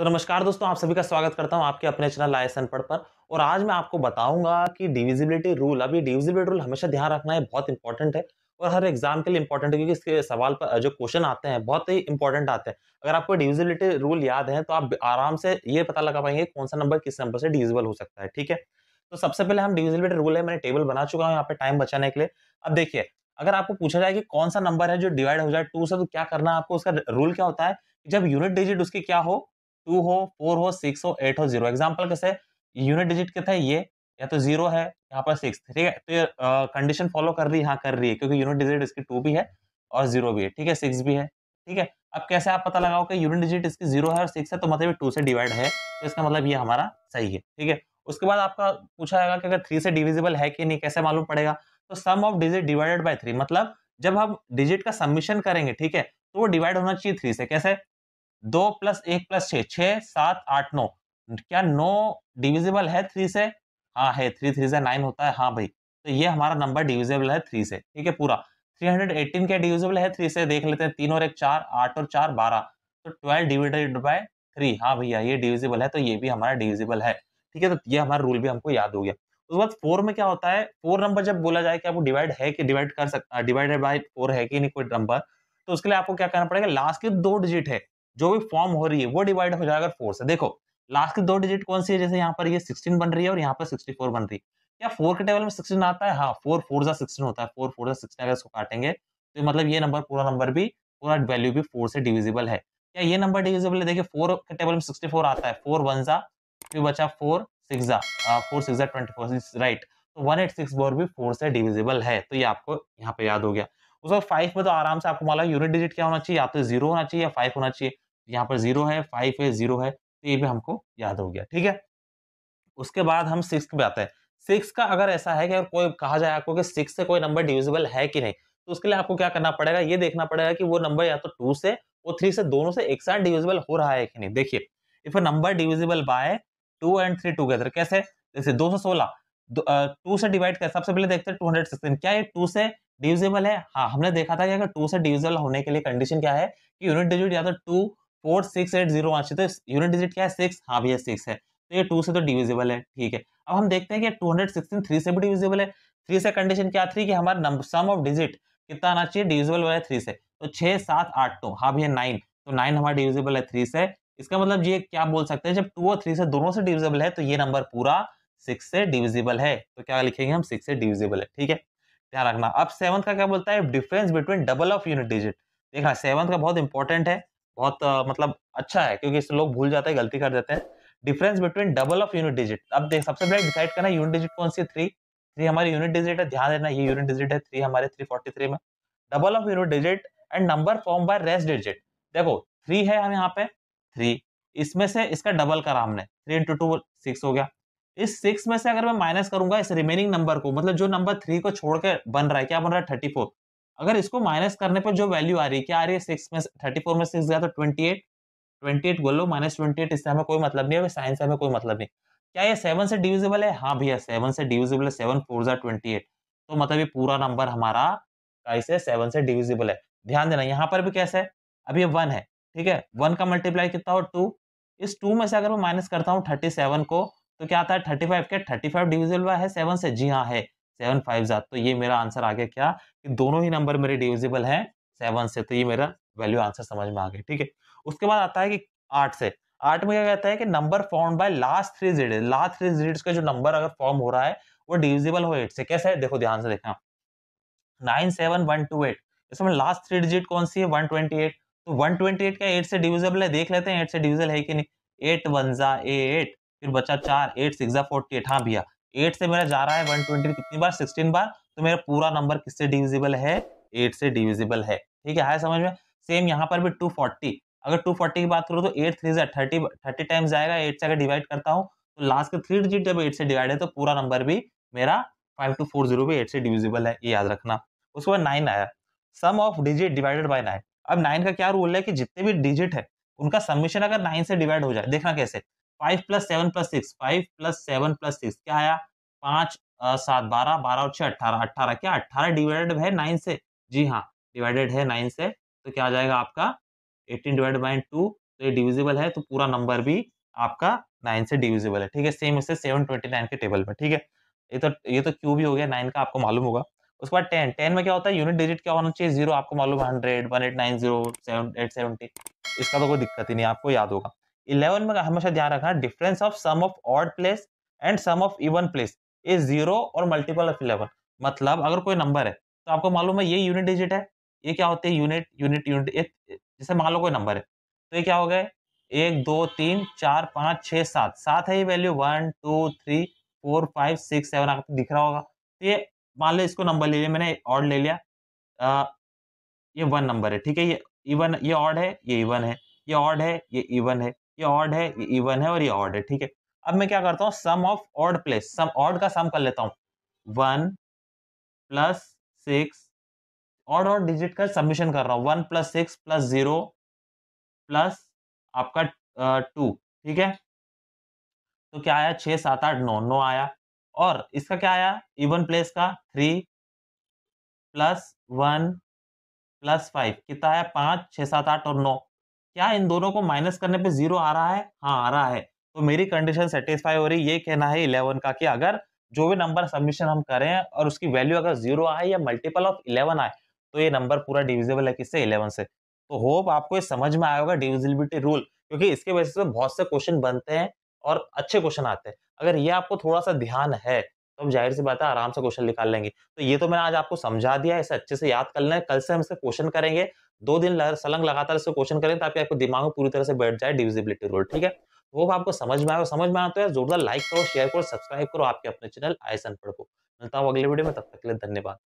तो नमस्कार दोस्तों आप सभी का स्वागत करता हूं आपके अपने चैनल आई पढ़ पर और आज मैं आपको बताऊंगा कि डिविजिबिलिटी रूल अभी डिविजिबिलिटी रूल हमेशा ध्यान रखना है बहुत इंपॉर्टेंट है और हर एग्जाम के लिए इंपॉर्टेंट है क्योंकि इसके सवाल पर जो क्वेश्चन आते हैं बहुत ही इंपॉर्टेंट आते हैं अगर आपको डिविजिबिलिटी रूल याद है तो आप आराम से ये पता लगा पाएंगे कौन सा नंबर किस नंबर से डिविजिबल हो सकता है ठीक है तो सबसे पहले हम डिविजिबिलिटी रूल है मैंने टेबल बना चुका हूँ यहाँ पे टाइम बचाने के लिए अब देखिए अगर आपको पूछा जाए कि कौन सा नंबर है जो डिवाइड हो जाए टू से तो क्या करना है आपको उसका रूल क्या होता है जब यूनिट डिजिट उसकी क्या हो टू हो फोर हो सिक्स हो एट हो जीरो एग्जाम्पल कैसे यूनिट डिजिट कैसे ये या तो जीरो है यहाँ पर सिक्स ठीक है तो कंडीशन फॉलो कर रही है हाँ कर रही है क्योंकि यूनिट डिजिट इसकी टू भी है और जीरो भी है ठीक है सिक्स भी है ठीक है अब कैसे आप पता लगाओ कि यूनिट डिजिट इसकी जीरो है और सिक्स है तो मतलब टू से डिवाइड है तो इसका मतलब ये हमारा सही है ठीक है उसके बाद आपका पूछा जाएगा कि अगर थ्री से डिविजिबल है कि नहीं कैसे मालूम पड़ेगा तो sum of digit divided by three मतलब जब हम डिजिट का सबमिशन करेंगे ठीक है तो वो डिवाइड होना चाहिए थ्री से कैसे दो प्लस एक प्लस छ छ सात आठ नौ क्या नौ डिविजिबल है थ्री से हाँ है थ्री थ्री से नाइन होता है हाँ भाई तो ये हमारा नंबर डिविजिबल है थ्री से ठीक है पूरा थ्री हंड्रेड एटीन क्या डिविजिबल है थ्री से देख लेते हैं तीन और एक चार आठ और चार बारह तो ट्वेल्व डिविडेड बाय थ्री हाँ भैया ये डिविजिबल है तो ये भी हमारा डिविजिबल है ठीक है तो ये हमारा रूल भी हमको याद हो गया उसके बाद फोर में क्या होता है फोर नंबर जब बोला जाए कि आपको डिवाइड है कि डिवाइड कर सकता डिवाइडेड बाय फोर है कि नहीं कोई नंबर तो उसके लिए आपको क्या करना पड़ेगा लास्ट के दो डिजिट है जो भी फॉर्म हो रही है वो डिवाइड हो जाएगा फोर से देखो लास्ट की दो डिजिट कौन सी है जैसे यहाँ पर ये सिक्सटीन बन रही है और यहाँ पर सिक्सटी फोर बन रही है क्या फोर के टेबल में सिक्सटीन आता है हाँ फोर फोर जा सिक्सटीन होता है फोर फोर जा सिक्सटीन अगर इसको काटेंगे तो मतलब ये नंबर पूरा नंबर भी पूरा वैल्यू भी फोर से डिविजिबल है क्या ये नंबर डिविजिबल है देखिए फोर के टेबल में सिक्सटी फोर आता है फोर वन जा फिर बचा फोर सिक्स जा फोर सिक्स जा ट्वेंटी फोर राइट तो वन एट सिक्स फोर भी फोर से डिविजिबल है तो ये आपको यहाँ पे याद हो गया उस फाइव में तो आराम से आपको मालूम यूनिट डिजिट क्या होना चाहिए या तो जीरो होना चाहिए या फाइव होना चाहिए यहाँ पर जीरो है फाइव है जीरो है तो ये भी हमको याद हो गया ठीक है उसके बाद हम सिक्स पे आते हैं सिक्स का अगर ऐसा है कि अगर कोई कहा जाए आपको कि सिक्स से कोई नंबर डिविजिबल है कि नहीं तो उसके लिए आपको क्या करना पड़ेगा ये देखना पड़ेगा कि वो नंबर या तो टू से वो थ्री से दोनों से एक साथ डिविजिबल हो रहा है कि नहीं देखिए if a number divisible by two and three together कैसे जैसे दो सौ सोलह टू से डिवाइड कर सबसे पहले देखते हैं टू हंड्रेड सिक्सटीन क्या ये टू से डिविजिबल है हाँ हमने देखा था कि अगर टू से डिविजिबल होने के लिए कंडीशन क्या है कि यूनिट डिजिट या तो two four six eight zero आना तो यूनिट डिजिट क्या है सिक्स हाँ भैया सिक्स है तो ये टू से तो डिविजिबल है ठीक है अब हम देखते हैं कि टू हंड्रेड सिक्सटीन थ्री से भी डिविजिबल है थ्री से कंडीशन क्या थ्री कि हमारा नंबर सम ऑफ डिजिट कितना आना चाहिए डिविजिबल वाला है थ्री से तो छः सात आठ नौ हाँ भैया नाइन तो नाइन हमारा डिविजिबल है थ्री से इसका मतलब ये क्या बोल सकते हैं जब टू और थ्री से दोनों से डिविजिबल है तो ये नंबर पूरा सिक्स से डिविजिबल है तो क्या लिखेंगे हम सिक्स से डिविजिबल है ठीक है ध्यान रखना अब सेवंथ का क्या बोलता है difference between double of unit digit देखना सेवंथ का बहुत इंपॉर्टेंट है बहुत uh, मतलब अच्छा है क्योंकि इससे लोग भूल जाते हैं गलती कर देते हैं difference between double of unit digit अब देख सबसे पहले डिसाइड करना यूनिट डिजिट कौन सी थ्री थ्री हमारी यूनिट डिजिट है ध्यान देना ये यूनिट डिजिट है थ्री हमारे थ्री फोर्टी थ्री में double of unit digit and number form by rest digit देखो थ्री है हम यहाँ पे थ्री इसमें से इसका डबल करा हमने थ्री इंटू टू सिक्स हो गया इस सिक्स में से अगर मैं माइनस करूंगा इस रिमेनिंग नंबर को मतलब जो नंबर थ्री को छोड़ के बन रहा है क्या बन रहा है थर्टी फोर अगर इसको माइनस करने पर जो वैल्यू आ रही है क्या आ रही है सिक्स में थर्टी फोर में सिक्स गया तो ट्वेंटी एट ट्वेंटी एट बोलो माइनस ट्वेंटी एट इससे हमें कोई मतलब नहीं है साइंस से हमें कोई मतलब नहीं क्या ये सेवन से डिविजिबल है हाँ भैया सेवन से डिविजिबल है सेवन फोर जार ट्वेंटी एट तो मतलब ये पूरा नंबर हमारा कैसे सेवन से डिविजिबल है ध्यान देना यहाँ पर भी कैसे है अब ये वन है ठीक है वन का मल्टीप्लाई कितना हो टू इस टू में से अगर मैं माइनस करता हूँ थर्टी सेवन को तो क्या आता है थर्टी फाइव क्या थर्टी फाइव डिविजल बाय है सेवन से जी हाँ है सेवन फाइव जा तो ये मेरा आंसर आ गया क्या कि दोनों ही नंबर मेरे डिविजिबल है सेवन से तो ये मेरा वैल्यू आंसर समझ में आ गया ठीक है उसके बाद आता है कि आठ से आठ में क्या कहता है कि number form by last three जीड लास्ट थ्री जीड का जो नंबर अगर फॉर्म हो रहा है वो डिविजिबल हो एट से कैसे है देखो ध्यान से देखना nine seven one two eight इसमें लास्ट थ्री डिजिट कौन सी है वन ट्वेंटी एट तो वन ट्वेंटी एट का एट से डिविजिबल है देख लेते हैं एट से डिविजल है कि नहीं एट वन जा एट फिर बचा चार एट सिक्स फोर्टी एट हाँ भैया एट से मेरा जा रहा है वन ट्वेंटी तो कितनी बार सिक्सटीन बार तो मेरा पूरा नंबर किससे डिविजिबल है एट से डिविजिबल है ठीक है हाय समझ में सेम यहाँ पर भी टू फोर्टी अगर टू फोर्टी की बात करूँ तो एट थ्री से थर्टी थर्टी टाइम्स जाएगा एट से अगर डिवाइड करता हूँ तो लास्ट के थ्री डिजिट जब एट से डिवाइड है तो पूरा नंबर भी मेरा फाइव टू फोर जीरो भी एट से डिविजिबल है ये याद रखना उसके बाद नाइन आया sum of digit divided by nine अब नाइन का क्या रूल है कि जितने भी डिजिट है उनका सबमिशन अगर नाइन से डिवाइड हो जाए देखना कैसे five plus seven plus six five plus seven plus six क्या आया पाँच सात बारह बारह और छः अट्ठारह अट्ठारह क्या अट्ठारह डिवाइडेड है नाइन से जी हाँ डिवाइडेड है नाइन से तो क्या आ जाएगा आपका एटीन डिवाइडेड बाई टू तो ये डिविजिबल है तो पूरा नंबर भी आपका नाइन से डिविजिबल है ठीक है सेम इससे सेवन ट्वेंटी नाइन के टेबल में ठीक है ये तो ये तो क्यू भी हो गया नाइन का आपको मालूम होगा उसके बाद टेन टेन में क्या होता है यूनिट डिजिट क्या होना चाहिए जीरो आपको मालूम hundred one eight nine zero seven eight seventy इसका तो कोई दिक्कत ही नहीं आपको याद होगा इलेवन में हमेशा ध्यान रखना difference of sum of odd place and sum of even place is zero और मल्टीपल ऑफ इलेवन मतलब अगर कोई नंबर है तो आपको मालूम है ये यूनिट डिजिट है ये क्या होते हैं यूनिट यूनिट यूनिट जैसे मान लो कोई नंबर है तो ये क्या हो गए एक दो तीन चार पाँच छः सात सात है ये value one two three four five six seven आपको दिख रहा होगा तो ये मान लो इसको नंबर ले लिया मैंने ऑड ले लिया आ, ये वन नंबर है ठीक है ये इवन ये ऑड है ये इवन है ये ऑड है ये इवन है ये ऑड है ये इवन है और ये ऑड है ठीक है अब मैं क्या करता हूँ sum of odd place sum odd का सम कर लेता हूँ one plus six odd odd digit का सबमिशन कर रहा हूँ one plus six plus zero plus आपका टू ठीक है तो क्या आया छः सात आठ नौ नौ आया और इसका क्या आया इवन प्लेस का three plus one plus five कितना आया पाँच छः सात आठ और नौ क्या इन दोनों को माइनस करने पे जीरो आ रहा है हाँ आ रहा है तो मेरी कंडीशन सेटिस्फाई हो रही ये कहना है इलेवन का कि अगर जो भी नंबर सबमिशन हम करें और उसकी वैल्यू अगर जीरो आए या मल्टीपल ऑफ इलेवन आए तो ये नंबर पूरा डिविजिबल है किससे इलेवन से तो होप आपको ये समझ में आया होगा डिविजिबिलिटी रूल क्योंकि इसके वजह से बहुत से क्वेश्चन बनते हैं और अच्छे क्वेश्चन आते हैं अगर ये आपको थोड़ा सा ध्यान है तो हम जाहिर सी बात है आराम से क्वेश्चन निकाल लेंगे तो ये तो मैंने आज आपको समझा दिया इसे अच्छे से याद कर लें कल से हम इसे क्वेश्चन करेंगे दो दिन सलंग लगातार इसको क्वेश्चन करें ताकि आपको दिमाग में पूरी तरह से बैठ जाए डिविजिबिलिटी रोल ठीक है वो आपको समझ में आए समझ में आए तो यार जोरदार लाइक करो शेयर करो सब्सक्राइब करो आपके अपने चैनल आयसन पढ़ को मिलता हूँ अगले वीडियो में तब तक के लिए धन्यवाद